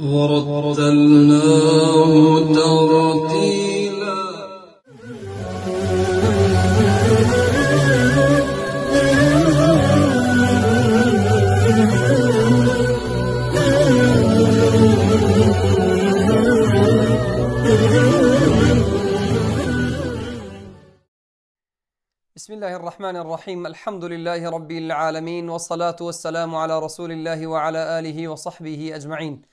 ورتلناه ترتيلا بسم الله الرحمن الرحيم الحمد لله رب العالمين والصلاة والسلام على رسول الله وعلى آله وصحبه أجمعين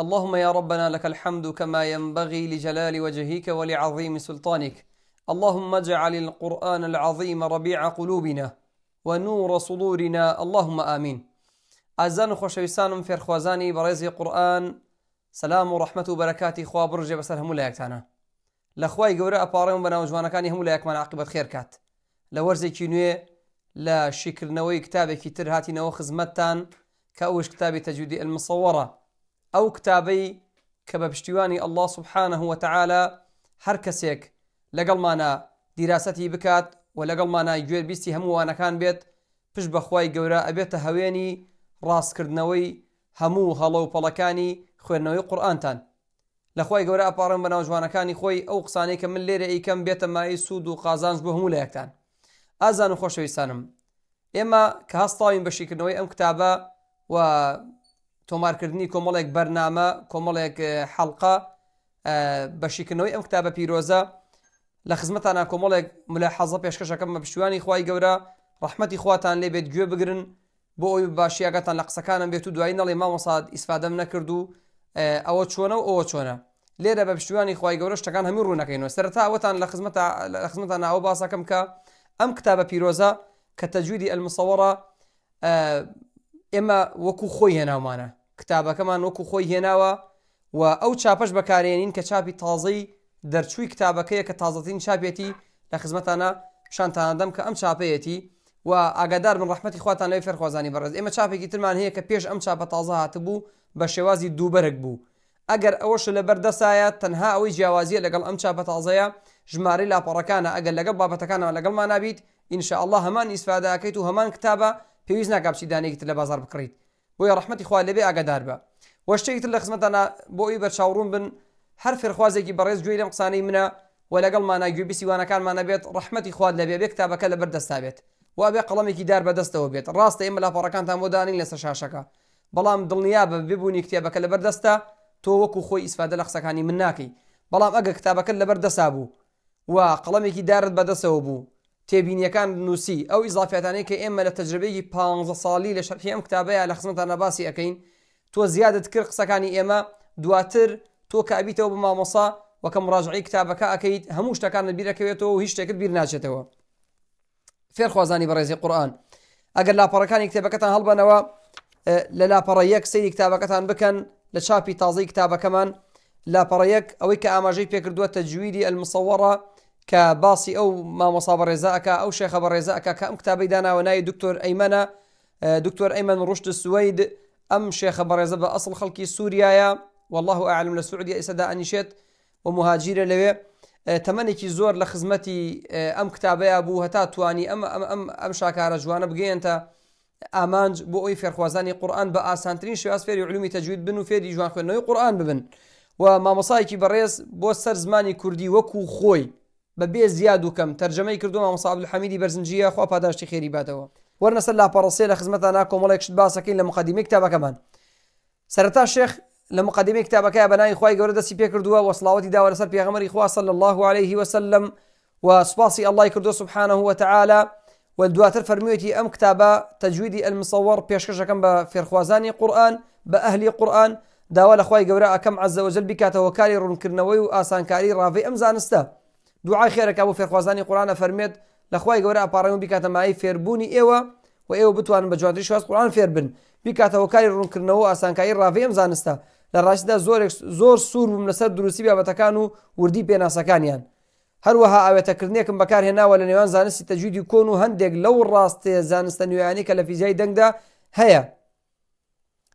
اللهم يا ربنا لك الحمد كما ينبغي لجلال وجهك ولعظيم سلطانك اللهم اجعل القرآن العظيم ربيع قلوبنا ونور صدورنا اللهم آمين ئازان و في الخوزاني برزي قرآن سلام ورحمة ڕحمت خواب بەرەکاتی خوا بڕژێ بەسەر هەموو لایەکتانە لەخوای گەورە ئەپارڕێ و بەناو جوانەکانی هەموو لایەکمان عقیبەت خێرکات لە وەرزێکی نوێ لە شیکردنەوەی کتابێکی تر هاتینەوە خزمەتتان کە ئەوش کتابی تەجودی ئەلمسەوەڕە ئەو کتابەی کە بە پشتیوانی ئەله سبحانە هوتەعاالە هەر کەسێک لەگەڵمانە دیراسەتی بکات و لەگەڵمانە گوێر بیستی هەمووانەکان بێت پشت بەخوای گەورە ئەبێتە هەوێنی ڕاستکردنەوەی هەموو هەڵە و پەڵەکانی خوێندنەوەی قورآانتان لەخوای گەورە ئەپارم بە ناوجوانەکانی خۆی ئەو قسانەی کە من لێرە ئیکەم بێتە مای سوود و قازانج بۆ هەموو لە یەکتان ئازان و خۆشەویستانم ئێمە کە هەستاوین بەشیکردنەوەی ئەم کتابە و تۆمارکردنی کۆمەڵێک بەرنامە کۆمەڵێک حەڵقا بەشیکردنەوەی ئەم کتابە پیرۆزە لە خزمەتانە کۆمەڵێک ملە حەزە پێشکەشەکەم بە پشتیوانی خی گەورە ڕحمەتی خواتان لێ بێت گوێ بگرن بۆ ئەوی باشیاگەتان لە قسەکانم بێت و دوایی نەڵێ مامەساد ئیسفادەم نەکرد و ئەوە چۆنە و ئەوە چۆنە لێرە بە پشتیوانی خی گەورە شتەکان هەموو ڕوونەکەینەوە سەرتا ئەوتان لە خزمەتان ئەوە باسەکەم کە ئەم کتابە پیرۆزە کە تەجویدی ئەلمسەوەڕە ئێمە وەکو خۆی هێناومانە کتابەکەمان وەکو خۆی هێناوە و ئەو چاپەش بەکارێنین کە چاپی تازەی دەرچووی کتابەکەیە کە تازەترین چاپێتی لە خزمەتانە شانتانەدەم کە ئەم چاپەیەتی و ئاگادار من ڕحمەتی خواتان لەوی فەرخوازانی بەڕێز ئێمە چاپێکی ترمان هەیە کە پێش ئەم چاپە تازە هاتبوو بە شێوازی دووبەرگ بوو ئەگەر ئەوەش لە بەردەسایە تەنها ئەوەی جیاوازیە لەگەڵ ئەم چاپە تازەیە ژمارە لاپەڕەکانە ئەگەر لەگەڵ بابەتەکانەوە لەگەڵ مانابیت ئینشاءله هەمان ئیسفادەکەیت و هەمان کتابە پێویست ناکپچی دانێکتر لە بازار بکڕیت بۆیە ڕحمەتی خوا لەبێ ئاگدار بە وەشتێکتر لە خزمەتانە بۆ ئەوی بەرچاوڕوون بن هەر فرخوازێکی بەڕێز گوێی لەم قسانەی منە و لەگەڵ ماناگوێ بیسیوانەکانمانە بێت ڕحمەتی خوارد لەبێ بێ کتابەکە لە بەردەستابێت وابێ قەڵمێکی دار بەدەستەوە بێت ڕاستە ئێمە لاپەڕەکانتان بۆدانین لەسەر شاشەکە بەڵام دڵنیا بە ببوونی کتێبەکە لە بەردەستە تۆ وەکو خۆی ئیسفادە لە قسەکانی من ناکەی بەڵام ئەگە کتابەکە لە بەردەسا بوو و قەڵمێکی دارت بەدەسەوە بوو تێبینیەکان نووسی ئەو ئیزافەتانەی کە ئێمە لە تەجربەیەکی پ ساڵی لە شەرحی ئەم کتابەیە لە خزمەتە نەباسی ئەەکەین تۆ زیادت کرد قسەکانی اما دواتر تۆ کابیتەوە بە مامۆسا وەکە مڕژعی کتابەکە ئەەکەیت هەموو شتەکان بیرەکەوێتەوە هیچ شتێکت بیر ناچێتەوە فێرخوازانی بەڕێزی قورآن ئەگەر لاپەڕەکانی کتێبەکەتان هەڵبەنەوە لە لاپەڕە یەک سری کتابەکەتان بکەن لە چاپی تازەی کتابەکەمان لاپەڕەیەک ئەوەی کە ئاماژەی پێکردووە تەجویدی المصورة کە باسی ئەو مامەسا بە ڕێزاکە ئەو شێخە بە ڕێزاکە کە ئەم کتابی داناوە نای دکتۆر ئەیمەە دکتۆر ئەیمەن ڕشت سوید ئەم شێخە بە ڕێزە بە ئەسڵ خەڵکی سووریایە والله عالم لە سوعدی ئێسەدا ئەنیشێت و مهاجیرە لەوێ تەمەێکی زۆر لە خزمەتی ئەم کتابەیە بوو هەتا توانی ئەم ئەم شاکارە جوانە بگەێنتە ئامانج بۆ ئەوی فێرخوازانی قورآن بە ئاسانترین شێاز فێری علومی تەجوید بن و فێری جوان خوێنەوەی قورآن ببن و مامەسایکی بەڕێز بۆ سەر زمانی کوردی وەکو خۆی بەبێ ترجمه و مع مصعب الحميدي برزنجيه خو بەرزنجیە خيري پاداشتی خێری باتەوە وەرنەسەر لاپەڕسێ لە خزمەتان ناکۆمەڵێک شت لمقدمي كتابه كمان سرتا شيخ لمقدمي كتابه مقدمەی بناي خوي خی سي بي كردو وصلاوتي دا داوە بيغمر پێغەمەری صلى الله عليه وسلم و الله ئەلای سبحانه وتعالى والدواتر فرميتي ام کتابە تەجویدی المصور بيشكش كم فێرخوازانی قورآن بە ئەهلی قورآن داوا لە خی گەورە ئەەکەم عزەوەجل بکاتەوە کاری ڕوونکردنەوەی واسان ئاسانکاری رافي ام زانستە دوعای خێرەکە بۆ فێرخوازانی قورانە فەرمێت لەخوای گەورە ئاپارڕێن بیکاتەمایی فێربوونی ئێوە و ئێوە بتوانن بە جواتری شواز قورآان فێر بن بیکاتەوە کاری ڕوونکردنەوە ئاسانکاری ڕاوێم زانستە لە ڕاشدا زۆرێک زۆر سوور بووم لەسەر دروستی بابەتەکان و وردی پێناسەکانیان هەروەها ئاوێتەکردنێکم بەکارهێناوە لە نێوان زانستی تەجویدی کۆن و هەندێک لەو ڕاستەیە زانستە نوێیانی کە لە فیزیای دەنگدا هەیە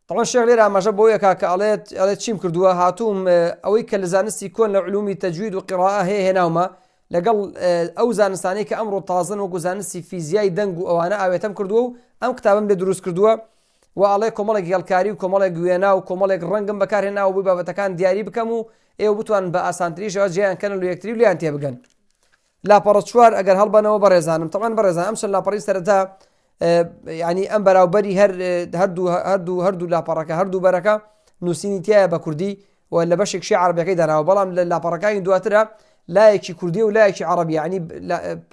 تەڵەن شێخ لێرە ئاماژە بۆ یەکا کە ئەڵێت ئەڵێ چیم کردووە هاتووم ئەوەی کە لە زانستی کۆن لە علومی تەجوید و قڕا هەیە هێناومە لەگەڵ ئەو زانستانی کە ئەمڕۆ تازن وەکو زانستی فیزیای دەنگ و ئەوانە ئاوێتەم کردووە و ئەم کتابم لێ دروست کردووە و ئاڵێ کۆمەڵێک گەلکاری و کۆمەڵێک گوێنا و کۆمەڵێک ڕەنگم بەکارهێنا و بووی بابەتەکان دیاری بکەم و ئێوە بتوان بە ئاسانتریشەوە جیان کەن لە یەکتری لیان تێبگەن لاپەڕە چوار ئەگەر هەڵبەنەوە بەڕێزانم تەوان بەڕێزان ئەم شن لاپەڕی سەرتا آه، يعني ام براو بري هر هردو هردو هر دو هر دو لا بركه هر بركه نوسيني تيا بكردي ولا بشك شي عربي كي دراو بلام لا بركه ين دواترا لا يكي كردي ولا يكي عربي يعني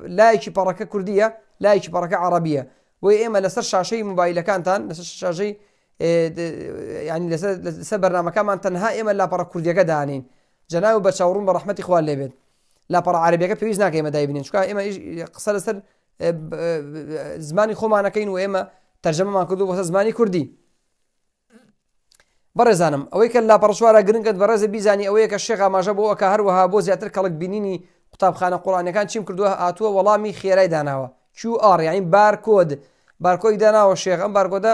لا يكي بركه كرديه لا يكي بركه عربيه وي اما لسر شي موبايل كانتان لسر شاشي يعني لسر لسر برنامج كمان تنها اما لا آه، يعني بركه كرديه كدانين جناو بشاورون برحمه اخوان ليبيد لا بركه عربيه كفيز ناكي مدايبين شكا اما قصر لسر زمانی خۆمانەکەین و ئێمە تەرجەمەمان کردو بۆسە زمانی کوردی بەڕێزانم ئەوەی کە لاپەڕشوارە گرنگت بەڕێزە بیزانی ئەوەیە کە شێخ ئاماژە بۆەوە کە هەروەها بۆ زیاتر کەڵک بینینی قوتابخانە قوڵانەکان چیم کردووە هاتووە وەڵامی خێرای داناوە QR یاین بارکۆد بارکۆی داناوە شێخ ئەم بارگۆدە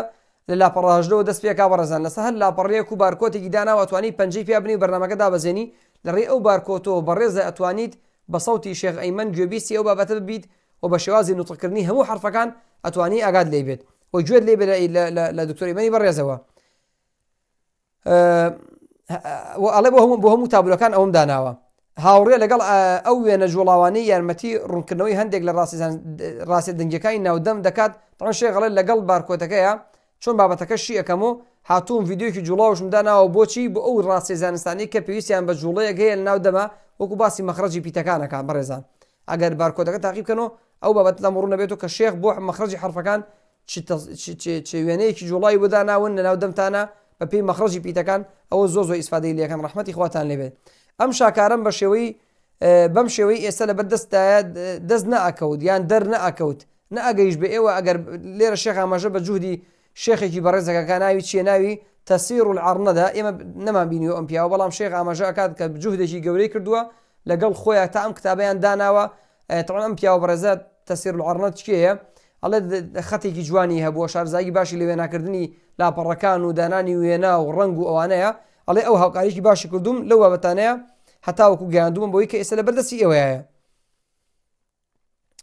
لە لاپەڕژەوە دەست پێکا بەڕێزان لەسە هەر لاپەڕەیەک و بارکۆتێکی داناوەتوانی پەنجی پیابنی بەرنمەکەدا بەزێنی لەڕێ ئەو بارکۆتەوە بەڕێزە ئەتوانیت بە سەوتی شێخ ئەیمەن گوێبیستی ئەو بابەتە ببیت و بە شێوازی نوتڕکردنی هەموو حرفەکان ئەتوانی ئاگات لێ بێت وی گوێت لێ بێت لە دکتۆری بەنی بەڕێزەوە ئەڵێ بۆ هەموو بۆ هەموو تابلەکان ئەوم داناوە هاوڕێ لەگەڵ ئەو وێنە جوڵاوانەی یارمەتی ڕوونکردنەوەی هەندێک لە ڕاستی دەنگەکانی ناودەم دەکات تەن شێغڵێ لەگەڵ بارکۆتەکەیە چۆن بابەتەکە شیەکەم و هاتوون یددیوکی جوڵاوشم داناوە بۆچی بۆ ئەو ڕاستی زانستانی کە پێویستیان بە جوڵەیە گەیە ناودەما وەکو باسی مەخرەجی پیتەکانەکان بەڕێزان ئەگەر بارکۆتەکە تاقیبکەنەوە ئەو بابەت لە مڕون نەبێت و کە شێخ بۆ مەخرەجی حرفەکان وێنەیەکی جوڵای وداناون لە ناو دەمتانە بە پێی مەخرەجی پیتەکان ئەوە زۆ زۆ ئیسفادەی لەکەن ڕحمەتی خواتان لێبێت ئەم شاکارم بە شێوەی بەم شێوەی ئێستا لە بەردەستایە دەست نەئکەوت یان دەر نەئکەوت نەگەیش بە ئێوە ئەگەر لێرە شێخ ئاماژە بە جوودی شێخێکی بەڕێزەکەەکە ناوی چیە ناوی تەسیر و عڕنەدا ئێمە نەمان بینیەوە ئەم پیاوە بەڵام شێخ ئاماژە ئەکات کە جوودێکی گەورەی کردووە لەگەڵ خۆیان تا ئەم کتابیان داناوە ئەم پیاوە بەڕێزات تەسیر عڕەت چێە ئەڵێ خەتێکی جوانی هەبووە شارزایی باشی لە وێناکردنی لاپەڕەکان و دانانی وێنا و ڕنگ و ئەوانەیە ئەڵێ ئەو هاوکاریشی باشی کردوم لەو بەتانەیە هەتاوەکو گەاندوم بۆی کە ئێستا لە بەردەسی ئێوەیە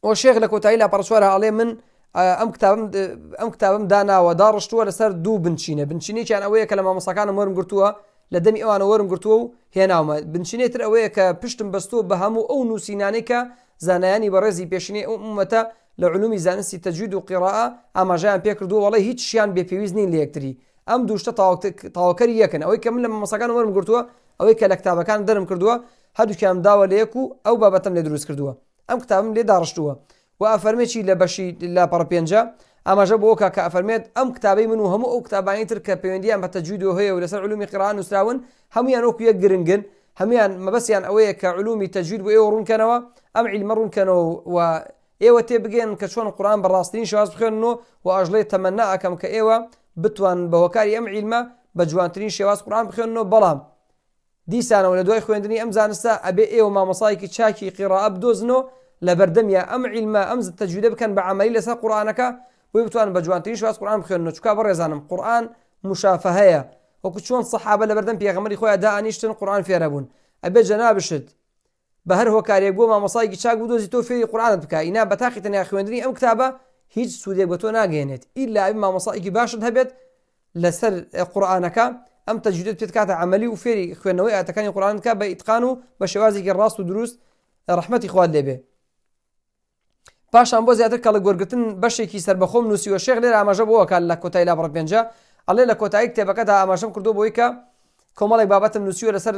ئەو شێخ لە کۆتایی لاپەرچوارە ئەڵێ من ئەم کتابم ئەم کتابم داناوە داڕشتووە لەسەر دوو بنچینە بنچینێکیان ئەوەیە کە لە مامۆسەکانم وەرم گرتووە لە دەمی ئەوانە وەرم گرتووە و هێناومە بنچینێتتر ئەوەیە کە پشتم بەستۆ بە هەموو ئەو نووسینانێکە زانایانی بەڕێزی پێشنی ئەومەتە لە علومی زانستی تەجوید و قیراء ئاماژیان پێکردو وڵی هیچ شیان بێپێویست نین لە یەکتری ئەم دوشتە تاواکەری یەکەن ئەوەی کە من لە مەسەکان وەرم گرتووە ئەوەی کە لە کتابەکان دەرم کردووە هەردووکیان داوە لە یەک و ئەو بابەتم لێ دروست کردووە ئەم کتابم لێ داڕشتووە و ئەفەرمێکی لە بەشی لا پڕپێنج ئاماژە بۆکە کە ئەفەرمێت ئەم کتابی من و هەموو ئەو کتابانی تر کە پەیوەندیان بە تەجویدۆ هەیە و لەسەر علومی قران نووسراون هەمویان وەکو یەک گرنگن هەمیان مەبەسیان ئەوەیە کە علومی تەجوید بۆ ئێوە ڕوونکەنەوە ام علم رون كانوا و ايوه تبقين كشون القران براستين شواز بخير انه واجلي تمنى كم كايوه بتوان بوكاري ام علم بجوان ترين شواز قران بخير انه بلام دي سنه ولا دو اخويندني ام زانسا ابي ايوه ما مصايك تشاكي قراءه بدوزنو لبردم يا ام علم امز التجويد كان بعملي لسا قرانك ويبتوان بجوان ترين شواز قران بخير انه تشكابر يزانم قران مشافهيه وكشون صحابه لبردم بيغمر اخويا دا انيشتن قران في ربون ابي جنابشد بە هەر هۆکارێک بۆ مامۆسایکی چاک دۆزی تۆ فێری قورانت بکە ئینا بە تاقی تەنیا خوێندنی ئەم کتابە هیچ سوودێک بە تۆ ناگەێنێت ئیلا مامۆسایکی باشت هەبێت لەسەر قورآانەکە ئەم تەجدێت پێت کاتە عملی و فێری خوێنەوەی ئاتەکانی قورانکە بە ئیتقان و بە شێوازێکی ڕاست و دروست ڕحمەتی خوارد لێبێ پاشان بۆ زیاتر کە لە گۆرگتن بەشێکی سربەخۆم نووسیوە شێخ لێر ئاماژە بۆەکە لە کۆتای لا بڕ پێنج ئەڵێ لە کۆتایی کتێبەکەدا ئاماژەم کردو بۆی کە کۆمەڵێک بابەتم نووسیوە لەسەر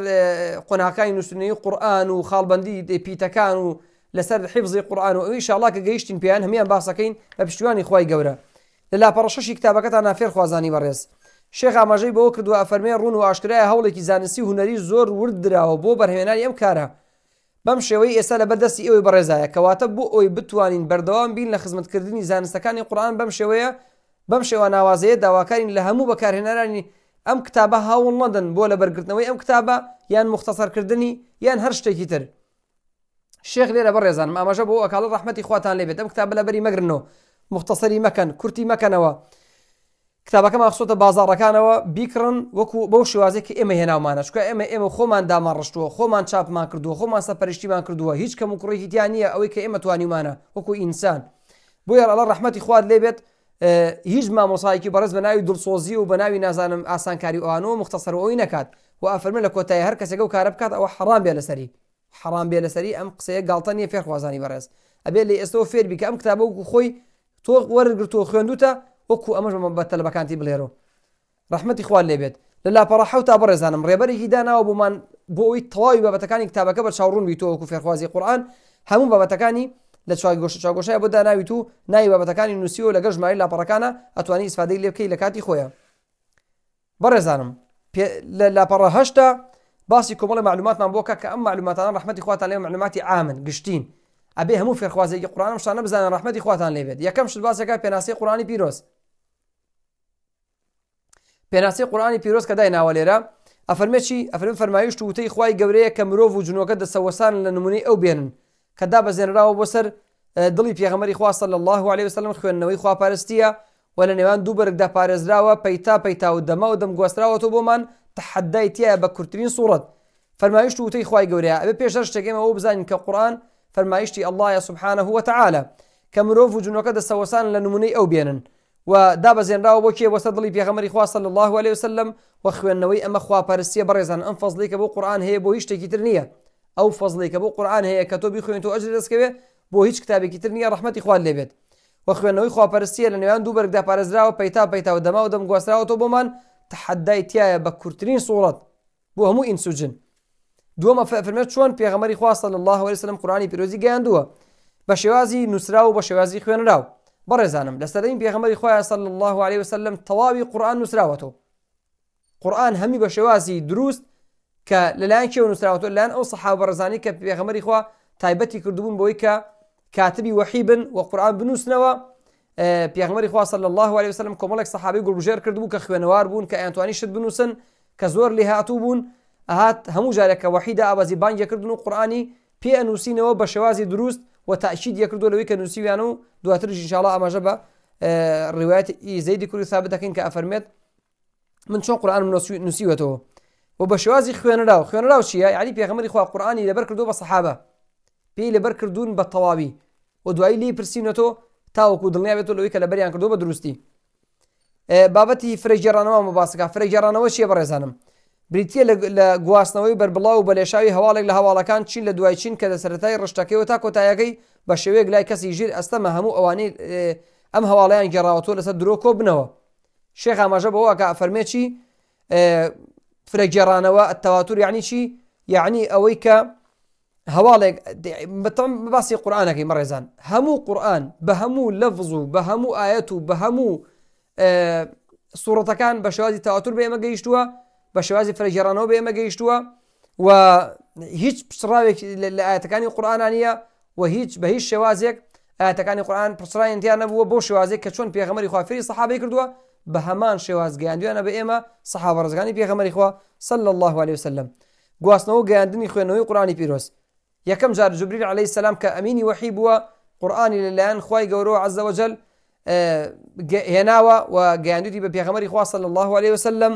قۆناکانی نووسنەی قورآن و خاڵبندی دەپیتەکان و لەسەر حیبزی قورآن و ئەوی شڵا کە گەیشتین پێیان هەمیان باسەکەین بە پشتیوانی خی گەورە لە لاپەڕششی کتابەکەتان نافێر خوازانی بەڕێز شێخ ئاماژەی بەوە کردووە ئەفەرمێ ڕون و ئاشکرای هەوڵێکی زانستی هوەری زۆر ورد درراوە بۆ بەرهێنانی ئەم کارە بەم شێوەی ئێستا لە بەردەستی ئەوەی بەڕێزایە کەواتە بۆ ئەوی بتوانین بەردەوام بین لە خزمەتکردنی زانستەکانی قورآن بەم شێوەیە بەم شێوە ناوازەیە داواکارین لە هەموو بەکارهێنەرانی ئەم کتابە هاوڵ نەدەن بۆ لە بەرگرتنەوەی ئەم کتابە یان مختصرکردنی یان هەر شتێکی تر شێخ لێرە بە ڕێزانم ئاماژە بۆ ئەکاڵ ڕحمەتی خواتان لێبێت ئەم کتاب لەبەری مەگرنەوە مختصری مەکەن کورتی مەکەنەوە کتابەکە ماخصۆتە بازارڕەکانەوە بیکڕن وەکو بەو شێوازێکی ئێمە هێناومانە چکە ئێمە ئێمە خۆمان دامان ڕشتووە خۆمان چاپمان کردووە خۆمان سەپەرشتیمان کردووە هیچ کەم کوڕێکی دییان نیە ئەوەی کە ئێمە توانیمانە وەکو ئینسان بۆ یاڵە ڕحمەتی خوارد لێبێت هیچ مامۆسایکی بەرز بە ناوی دڵسۆزی و بە ناوی نازانم ئاسانکاری ئەوانەوە مختەسەر ئەوی نکات و ئەفرمە لە کۆتایی هەر کەسێک و کارە بکات ئەوە حرام بێ لەسەری حرام بێ لەسەری ئەم قسەیە گاڵتە نیە فێرخوازانی بەڕێز ئەبێ لە ئێستا فێر بیکە ئەم کتابە وکو خۆی تۆ وەرگرتۆ خوێندوتە وەکو ئەمەش بە تەلبەکانتی بڵێرۆ ڕحمەتی خوال لێبێت لە لاپەڕ حوتا بەڕێزانم ڕێبەرێکی داناوە بۆمان بۆ ئەوی تەواوی بابەتەکانی کتابەکە بە چاوڕون بی تۆ وەکو فێرخوازی قورآن هەموو بابەتەکانی لە چوای گۆش چاگۆشەیە بۆ داناوی تو ناوی بابەتەکانی نووسیەوە لەگە ژماری لاپەڕەکانە ئەتوانی ئیسفادەی لێ بکەی لە کاتی خۆیە بەڕێزانم لە لاپەڕەهشتا باسی کۆمەڵی معلوماتمان بۆکە کە ئەم معلوماتان ڕحمەتی خواتان لێ معلوماتی ئامن گشتین ئەبێ هەموو فێرخوازێکی قورانم شانە بزانە ڕحمەتی خواتان لێبێت یەکەم شت باسەکە پێناسی قورانی پیرۆز پێناسی قورانی پیرۆز کە دای ناوە لێرە ئەفەرمێکی ئەفرم فەرمایشت وتەی خی گەورەیە کە مرۆڤ و جنۆکە دەسەوەسان لە نمونەی ئەو بێنن کە دابەزێنراوە بۆ سەر آه، دڵی پێغەمەری خواستە لە الله عليه وسلم خوێندنەوەی خواپارستیە و لە نێوان دووبرگدا پارێزراوە پەیتا پەیتا و دەما و دەمگواستراوە تۆ بۆمان تحدای تایە بە کورتترین سوورەت فەرمایشت وتەی خی گەورەیە ئەبێ پێشەر شتێکێمەوە بزانین کە قورآن فەرمایشتی ئەلهە سبحانە هو تعاالە کە مرۆڤ و جنۆکە دەسەوەسان لە نمونەی ئەو بێنن و دابەزێنراوە بۆ کێ وەسە دڵی پێغەمەری خواستە الله عليه وسلم و خوێندنەوەی ئەمە خواپەرسیە بەڕێزان ئەم فەزلی کە بۆ قورآان هەیە بۆ هیچ شتێکی تر نییە. او ئەو فەزلی کە بۆ قورآان هەیە کە تۆ بخوێن تۆ ئەژ دەستکەوێ بۆ هیچ کتابێکی تر نیە ڕحمەتی خوارد دو وە خوێنەوەی خواپەرستیە لە نێوان دوو بەرگدا پارێزراوە پەیتا پەیتاوە دەماوە دەم گواستراوە تۆ بۆمان تحدای تایە بە کورتترین سوورەت بۆ هەموو ئینسوجن دووەمە فەرمێت چۆن پێغەمەری خواستە الله وسلم قورانی پیرۆزی گەیاندووە بە شێوازی نووسرا و بە شێوازی خوێنراو بەڕێزانم لەسەر این پێغەمەری خۆیان صل الله عليه وسلم تەواوی قرآن نووسراوەەوە قورآن هەمی بە شێوازی دروست کە لەلایەن کێ نووسراوەوە لەلاەن ئەو سەحاب ڕزانانی کە پێغەمەری خوا تایبەتی کردبوون بۆی کە کاتبی وەحی بن و قورآان بنووسنەوە اه، پێغمەری خواصل الله عليه وسلم کۆمەڵێک سەحابی گوڵژێر کردبوو کە خوێنەوار بوون کە ئەتوانی شت بنووسن کە زۆر لێ هاتوو بوون هات هەموو جارێکە وحیدا ئابازی بانگیەکردن و قورآانی پێ ئەنووسینەوە بە شێوازی دروست و تاعشید یەکردو لەوەی کە نووسیویان و دواتر ژینشاڵە ئاماژە بە ڕوایەت اه، ئیزەیدی کوری ثابتەکەین کە ئەفەرمێت من چۆن قورآان نووسیوەتەوە و بە شێوازی خوێنرا و خوێنرا چیە یعنی پێغەمەری خوا قورآانی لەبەر کردو بە سەحابە پێی لەبەر کردوون بە تەواوی و دوایی لی پرسیینەتۆ تاوەکو دڵنیا بێت لەوەی کە لە بەریان کردو بە دروستی بابەتی فرێجێرانەوە مەباسەکە فرێجێرانەوە چیە بەڕێزانم بریتە لە گواستنەوەی بەربڵاو و بەلێشاوی هەواڵێک لە هەواڵەکان چین لە دوای چین کە لە سەتای ڕشتەکەی و تا کۆتایەکەی بە شێوەیەک لای کەسی ژیر ئەستەمە هەموو ئەوانەی ئەم هەواڵیان گێڕاوەتۆ لەسەر درۆکۆ بنەوە شێخ ئاماژە بەوە کە ئەفەرمێکی فرق جيرانوا التواتر يعني شي يعني أويك هەواڵێک بەتەم باسی قرانك مەڕێزان هەموو قورآن بە هەموو لەفز و بە هەموو ئاەت و بە هەموو اه، سوورەتەکان بە شێوازی تاواتور بێمە گەیشتووە بە و هیچ بشراوك لە كان القران و هیچ بهيش شوازك شێوازێک كان القران بشراين نەبووە بۆ شێوازێک کە چۆن پێغەمەری خوافری سەحابی کردووە بە هەمان شێواز انا بە ئێمە سەحابە ڕزگانی پێغەمەری خوا سل الله عليه وسلم گواستنەوە گەیاندنی خوێنەوەی قورانی پیرۆست یەکەم جار جبریل عليه سلام کە ئەمینی وحی بووە قورآانی لەلایەن خوای گەورەوە عزەوەجل هێناوە و گەیاندوی بە پێغەمەری خوا سل الله عليه وسلم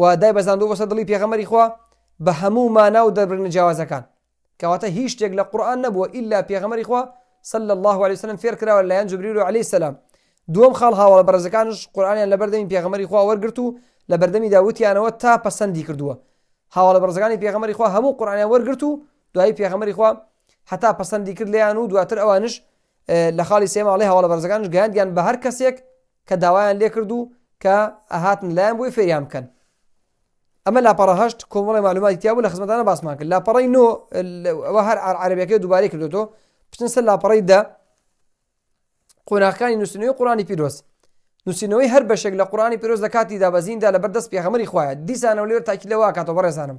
و دای بەزاندو بەسە دڵی پێغەمەری خوا بە ما نو و دەبرن جیاوازەکان کەواتە هیچ شتێک لە قورآن الا ئللا پێغەمەری خوا صلى الله عليه وسلم فير كراوة ليان جبريل عليه السلام دوم خاڵ هاوڵە بەرزەکانش قورآانیان لە بەردەمی پێغەمەری خوا وەرگرت و لە بەردەمی داوتیانەوە تا پەسەندی کردووە هاوڵە بەرزەکانی پێغەمەری خوا هەموو قورآانیان وەرگرت و دوایی پێغەمەری خوا هەتا پەسەندی کرد لیان و دواتر ئەوانش لە خاڵی سێماڵی هەواڵە بەرزەکانش گەیاندیان بە هەر کەسێک کە داوایان لێ کرد و کە ئەهاتن لایەن بۆی فێریان بکەن ئەمە لاپەڕەهشت کۆمەڵی معلوماتی تیاوە لە خزمەتانە باسمان کرد لاپەڕی نۆ هەر عربیەکەی دووبارەی کردوەوە پشتن سەر لاپەڕی دە قۆناکانی نووسنەوەی قڕانی پیرۆز نووسینەوەی هەر بەشێک لە قڕانی پیرۆز لە کاتی دابەزیندا لە بەردەست پێخەمەری خوایە دیسانەوە لێر تاکی لەوە کاتەوە بەڕێزانم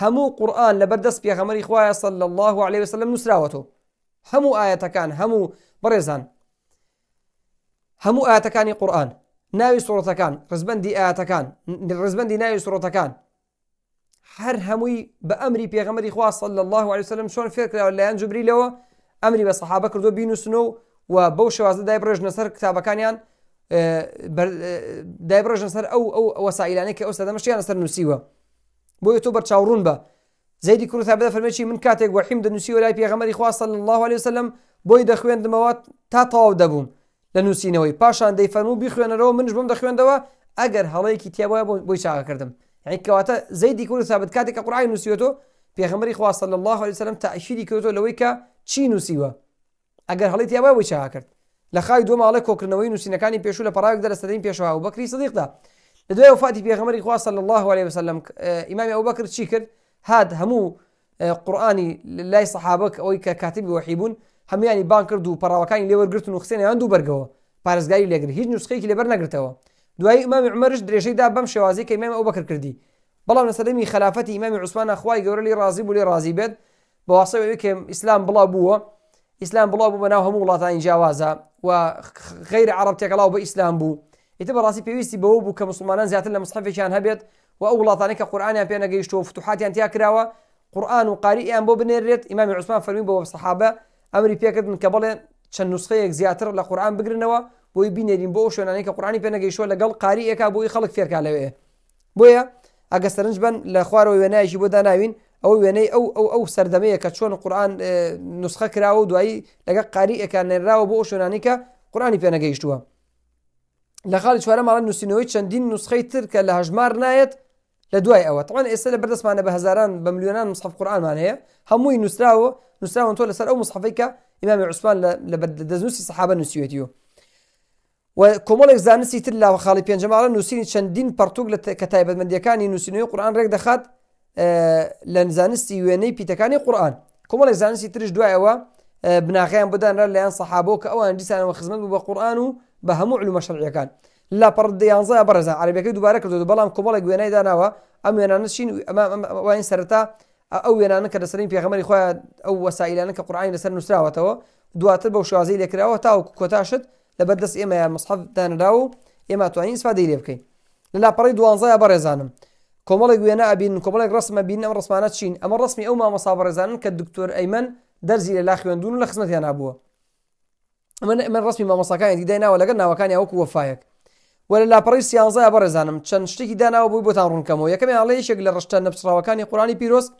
هەموو قورآن لە بەردەست پێخەمەری خوایە سەل الله عليه وسلم نووسراوەەوە هەموو ئاەتەکان هەموو بەڕێزان هەموو ئاەتەکانی قورآن ناوی سوڕەتەکان ڕزبندی ئاەتەکان ڕزبندی ناوی سوڕەتەکان هەر هەمووی بە ئەمری پێغەمەری خوا صلی الله عليه وسلم چۆن فێکراوە لایەن جبریلەوە ئەمری بە سەحابە کردو بینوسنەوە و بەو شێوازە دایبڕێژنە سەر کتابەکانیان دایبڕژن سەر ئەو ئەو ئەوەسائلانێکی ئەو سەدەمەشتیان لەسەر نووسیوە بۆیە تۆ بەرچاوڕون بە زەیدی کوروتا بدا فەرمەچی من کاتێک وەحیم دەنووسیوە لای پێغەمەری خواستە الله عليه وسلم بۆی دەخوێندمەوە تا تەواو دەبووم لە نووسینەوەی پاشان دەیفەن و بیخوێنەرەوە منش بم دەخوێندەوە ئەگەر هەڵەیەکی تیاوە بۆی چاکردم کەواتە زەیدی کوروتابت کاتێک قڕای نووسیوە تۆ پێغەمەری خواستە الله عليه وسلم تاعشیری کردۆ لەوەی کە چی نووسیوە ئەگەر هەڵی و وچها کرد لە خای دو ماڵی کۆکردنەوەی نووسینەکانی پێشوو لە پراوێک دەرەستەدەین پێشوا و بەکری صدیقدا لە دوای وفاتی پێغەمەری خواصل الله عليه وسلم ئیمامی ئەو بەکرد چی کرد هاد هەموو قورآانی لای سەحابک ئەوەی کە کاتبی وحیبوون هەمیانی بان کرد و پەراوەکانی لێوەرگتن و خسێنیان دوو بەرگەوە پارێزگاری لێگر هیچ نوسخەیەکی لەبەر نەگرتەوە دوای ئمامی عمەرش درێژەیدا بەم شێوازی کە ئیمام ئەو بەکر کردی بەڵام لەسەرمی خلافەتی ئیمامی عوسمانە خوای گەورە لی رازی بوو لێ رازی بێت بە واسەوەی کێم ئیسلام بڵاو بووە اسلام بلاو بو بناو همو وڵاتانی جیاوازە و غیرە عربتێکەڵاو بە ئیسلام بوو ئیتە بەڕاستی پێویستی بەوە بو کە مسلمانان زیاتر لە مسحفێکیان هبيت و او ئەو وڵاتانی کە قورآانیان پێ نەگەیشتەوە فتوحاتیان تیا کراوە قورآن و قارییان بۆ بنێرێت ئیمامی عوسمان فەرمی بەوە سەحابە ئەمری پێکردن کە بڵێ چەند نسخەیەک زیاتر لە قورآان بو بۆی بینێرین بۆ شوێنانی کە قورانی پێ نەگەیشتوە لەگەڵ قاریەکە بۆی خەڵک فێرکا لەوێ بويا ئەگە سرنج بن لە و وێنایشی بو داناوين أو يعني أو أو أو سردمية كتشون القرآن آه، نسخة كراو وأي لقى قارئ كان الراو بوشون عنك قرآن في أنا جيش توه لخالد شو رمى لنا سنويت شن دين نسخة ترك لهجمار نايت لدواي أول طبعا إسأل بردس معنا بهزاران بمليونان مصحف قرآن معنا هي هموي نسراو نسراو نطول سر أو مصحفيك إمام عثمان لبد دزنسي صحابة نسيوتيو و کومل زانسی تل بين خالی پنجمه الان نوسین چندین پرتوګ لته کتابت مندیکانی نوسینوی قران رګ دخات لە زانستی وێنەی پیتەکانی قورآن کۆمەڵی زانستی ترش دوایەوە بناغیان بدانرا لەیان سەحابۆ کە ئەوان دیسانەوە خزمەت بە قورآن و بە هەموو علومە شەرعیەکان لا پڕدەیانزای بەرەزا عربەکەی دووبارە کردو بەڵام کۆمەڵێک وێنەی داناوە ئەم وێنانەشین وین سەرتا ئەو وێنانە کە لەسەرین پێغەمەری خۆیان ئەو وەسایلانە کە قورآین لەسەر نووسراوەتەوە دواتر بە شوازی لێکراوە تاوەکو کۆتاشت لە بەردەست ئێمە یا مەسحەف دانرا و ئێمە توانین سفادەی لێ بکەین لەلا پڕی دوانزای بەڕێزانم. کۆمەڵێک وێنە ئەبین کۆمەڵێک ڕسممە بین ئەم ڕسمانە چین رسمي أو ئەو مامەسابڕێزانن زان كالدكتور أيمن درزي لە لا خوێندون و لە خزمەتیان نبووە من من دينا ولا دیدای ناوە لەگەر ناوەکانی ئەوکو وەفاەک وەرە لاپەڕی سیانزای بە ڕێزانم چەند شتێکی داناوە بووی بۆتان ڕوونکەمەوە یەکەمی ئاڵەیەشێک لە ڕشتە نەپسراوەکانی قورانی پیرۆست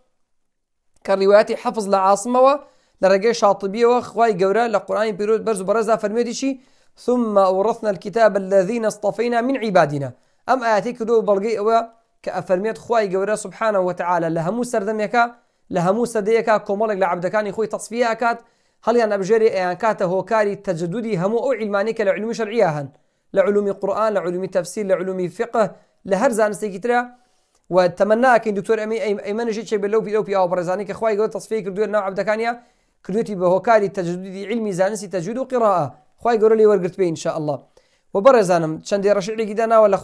کە ڕیواەتی حەفز لە عاسمەوە لە ڕێگەی شاطبیەوە خی گەورە لە قورانی پیرۆت بەرز و بەرەزا فەرمێدیشی ثم ورثنا الكتاب الذين اصطفينا من عبادنا ام ئاەتی دو بەڵگەی کە ئەفەرمێت خی گەورە سبحانە وتعاالە لە هەموو سەردەمێکە لە هەموو سەدەیەکە کۆمەڵێک لە تصفيه خۆی هل يعني أبجري ئەیان کاتە هۆکاری تەجدودی هەموو ئەو عیلمانی کە لە علومی شەرعە هەن لعلوم علومی لعلوم لە علومی تەفسیل لە علومی فقه لە هەر زانستێکی ترە و تەمەناکەین دکتۆر ئەمی ئەمەنشی چێ بە لەو بیلو پیاوە بەڕێزانانی کە خخوای گەوە تەصفی کردوێت ناو عبدەکانە کردوێتی بە هۆکاری تەجدودی علمی زانستی تەجود و قڕە خی گەورە لێ وەرگرت بێ الله وبرزانم شندي چەندی ڕەشعێکی داناوە لە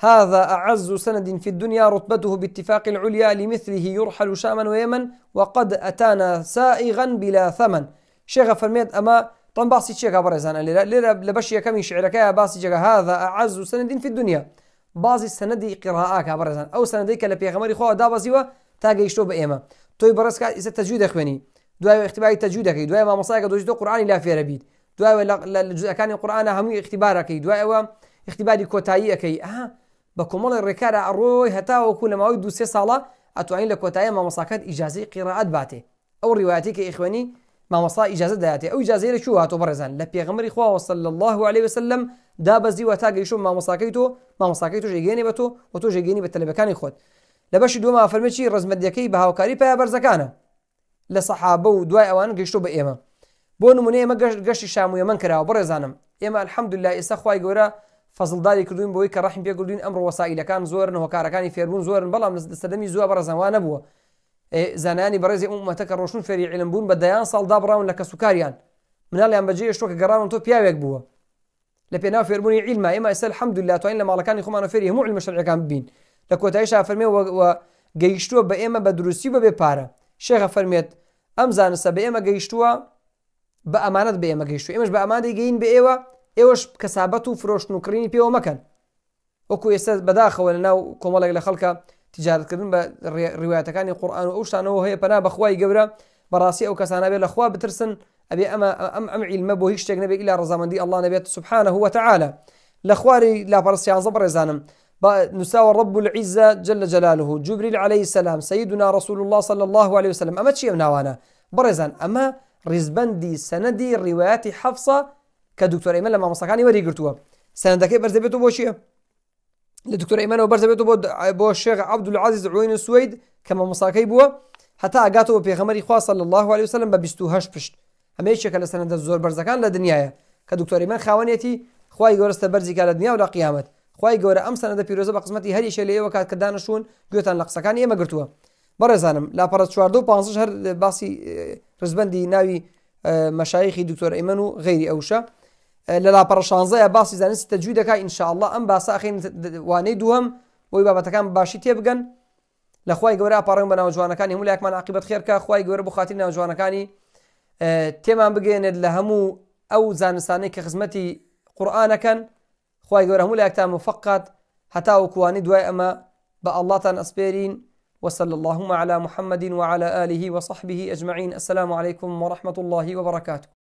هذا أعز سند في الدنيا رتبته باتفاق العليا لمثله يرحل شاما ويمن وقد أتانا سائغا بلا ثمن شيخ فرميت أما طبعا شيخ چێکا بەڕێزانە لێرە لێرە لە بەش یەکەمی شعرەکەی هذا أعز سند في الدنيا بازی سندي قراءاکە بەڕێزان أو سنديك کە لە پێغەمەری خۆ دابەزیوە بإيما توي بە ئێمە تۆی بەڕستکە أخواني اختباري تجويد دوای اختیبای تەجوید دەکەی دوای مامۆساکە لا في بیت دوای لە كان القرآن هەمووی اختیبارەکەی دوایەوە اختباري کۆتایی ئەەکەی آه بە کۆمەڵی ڕێکارە هتا هەتاوەکو لە ماوەی دو سێ ساڵە ئەتوانین لە کۆتایە مامەساکەت ئیجازی قیڕعات باتێ ئەو ڕیواەتی کە ئیخوێنی مامەسا ئیجازە دەاتێ ئەو جازەیە چوو هاتو بەڕێزان لە پێغمەری خواوە سل الله عليه وسلم دابەزی و تا ما مامەساکەی تۆ مامەساکەی تۆ ژێگەێنێ بە تۆ و تۆ ژێگەێنی بە تەلەبەکانی خۆت لە بەشی دووەمە فەرمەچی ڕزمەدیەکەی بە هاوکاری پیا بەرزەکانە لە سەحابە و دوای ئەوان گەیشتۆ بە ئێمە بۆ نمونێ ئمە گەشتی شامویە من کراوە بەڕێزانم ئێمە الحەمدلله ئێستا خی فەزلداری کردوین بۆی کە ڕحم پێگردوین ئەمڕ وسائلەکان زۆرن هۆکارەکانی فێربوون زۆرن بەڵام سەدەمی زووە بەڕزەوان نەبووە زانانی بەڕێزی ئومەتە کە ڕۆشن فێری علم بوون بە دەیان ساڵدا بڕاون لە کە سوکاریان مناڵیان بەجێ شتۆکە گەڕاون تۆ پیاوێک بووە لە پێنا فێربوونی علما ئێمە ئەسەر حەمد لا توانین لە ماڵەکانی خۆمانە فێری هەموو علمەشەکان بین لە کۆتاییشا فەرمێ گەیشتووە بە ئێمە بە دروستی بە بێ پارە شێخە فەرمێت ئەم زانستە بە ئێمە گەیشتووە بە ئەمانەت بە ئێمە گەیشتو ئێمەش بە ئەمانەی گەین بە ئێوە ئێوەش کەسابەت و فرۆشتنوکردنی پێوە مەکەن وەکو ئێستا بەداخەوە لە ناو کۆمەڵێک لە خەڵکە تجارتکردن بە ڕواتەکانی قورآان و ئەو شانەوە هەیە پەنا بەخوای گەورە بەڕاستی ئەو کەسانە بێت لەخوا بترسن ئەبێ ئەمە ئەم ئەم عیلمە بۆ هیچ شتێک نەبێت لا ڕزامەندی ئەلله نەبێت سبحانە هو تعاالە لە خواری لاپەرسیانزە بەڕێزانم نساوە ڕب العیزە جل جلاله جبریل عليه السلام سيدنا رسول الله صلى الله عليه وسلم ئەمە چی ئەم ناوانە بەڕێزان ئەمە ڕیزبندی سەنەدی کە دکتۆر ئمە لە مامۆسەکانی وەریگرتووە سندەکەی إيه بەرزە بێت بۆ چیە لە دکتۆر ئمەەوە بەرزەبێت بۆ بۆ شێغ عبدول عزیز ڕوین سوید کە مامۆساکەی بووە هەتا ئاگاتەوە پێخەمەری خواصل لە الله عليه وسلم بە 28 پشت ئەمەیشێکە لە سەرەندە زۆر بەرزەکان لە دنیاە کە دکتۆری من خاوەنێتی خی گەۆرەستە بەرزیکە لە دنیا و لا قیامەت خی گەورە ئەم سەنەدە پیرۆزە بە قسمەتی هەریشە لە ئێوە کات کە دانشون گوێتان لە قسەکان ئێمە گرتووە بەڕێزانم لاپەرە چواردە و پ هەر باسی ڕزبندی اه، ناوی اه، مەشایخی دکتۆر ئەمەن و غیری ئەوشە لە لاپەڕ شانزەیە باسی زانستی تەجوی دەکا ئینشاءله ئەم باسا ئەخین وانەی دووەم بۆی بابەتەکان باشی تێبگەن لە خی گەورە پاڕنگ بە ناوجوانەکانی هەمولایکمان عقیبەت خێرکە خی گەورە بخاتی ناوجوانەکانی تێمان بگەێنێت لە هەموو ئەو زانستانی کە خزمەتی قورآانەکەن خی گەورە هەمولایەکتان مفقات هەتا وکوانی دوای ئەمە بە ئەلاتان ئەسپێرین وصلى اللهم على محمد وعلى آله وصحبه أجمعين السلام عليكم ورحمة الله وبركاته